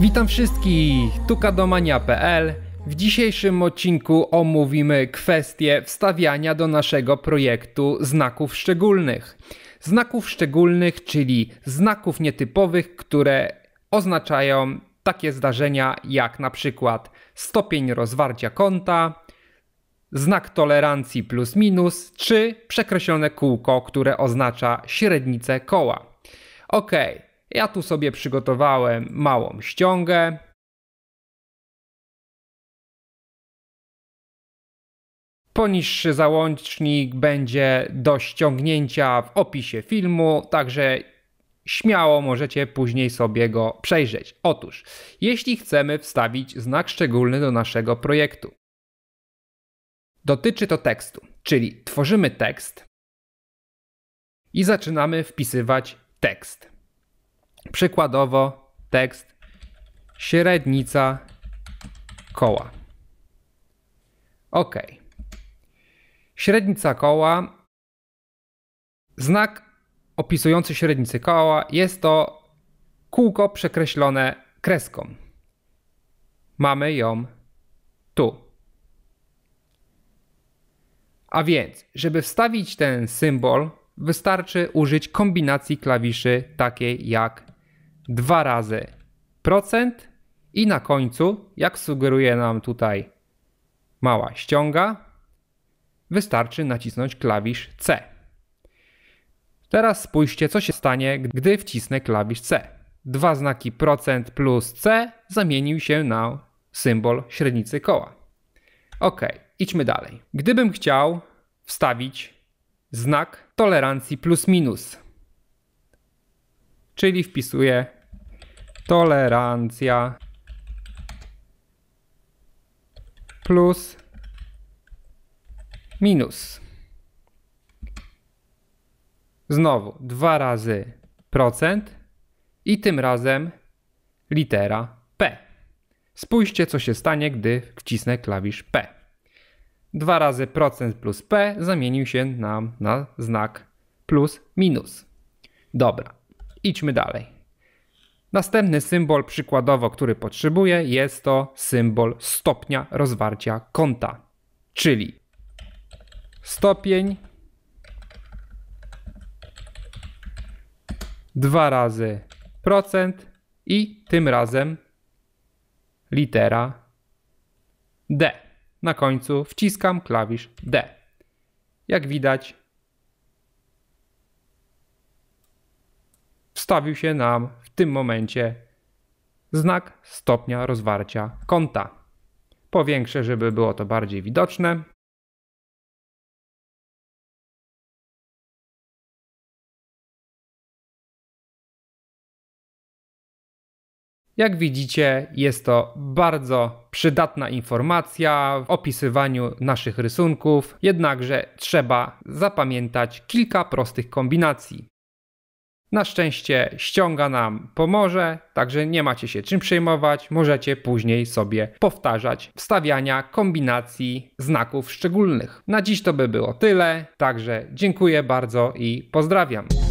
Witam wszystkich, tu kadomania.pl. W dzisiejszym odcinku omówimy kwestię wstawiania do naszego projektu znaków szczególnych. Znaków szczególnych, czyli znaków nietypowych, które oznaczają takie zdarzenia jak na przykład stopień rozwarcia kąta, znak tolerancji plus minus, czy przekreślone kółko, które oznacza średnicę koła. Okej. Okay. Ja tu sobie przygotowałem małą ściągę. Poniższy załącznik będzie do ściągnięcia w opisie filmu, także śmiało możecie później sobie go przejrzeć. Otóż, jeśli chcemy wstawić znak szczególny do naszego projektu, dotyczy to tekstu, czyli tworzymy tekst i zaczynamy wpisywać tekst. Przykładowo tekst średnica koła. OK. Średnica koła. Znak opisujący średnicę koła jest to kółko przekreślone kreską. Mamy ją tu. A więc, żeby wstawić ten symbol wystarczy użyć kombinacji klawiszy takiej jak dwa razy procent i na końcu, jak sugeruje nam tutaj mała ściąga, wystarczy nacisnąć klawisz C. Teraz spójrzcie, co się stanie, gdy wcisnę klawisz C. Dwa znaki procent plus C zamienił się na symbol średnicy koła. Ok, idźmy dalej. Gdybym chciał wstawić znak tolerancji plus minus. Czyli wpisuję tolerancja plus minus. Znowu dwa razy procent i tym razem litera P. Spójrzcie, co się stanie, gdy wcisnę klawisz P. 2 razy procent plus P zamienił się nam na znak plus minus. Dobra, idźmy dalej. Następny symbol przykładowo, który potrzebuję jest to symbol stopnia rozwarcia kąta, czyli stopień 2 razy procent i tym razem litera D na końcu wciskam klawisz D. Jak widać, wstawił się nam w tym momencie znak stopnia rozwarcia kąta. Powiększę, żeby było to bardziej widoczne. Jak widzicie, jest to bardzo przydatna informacja w opisywaniu naszych rysunków, jednakże trzeba zapamiętać kilka prostych kombinacji. Na szczęście ściąga nam pomoże, także nie macie się czym przejmować, możecie później sobie powtarzać wstawiania kombinacji znaków szczególnych. Na dziś to by było tyle, także dziękuję bardzo i pozdrawiam.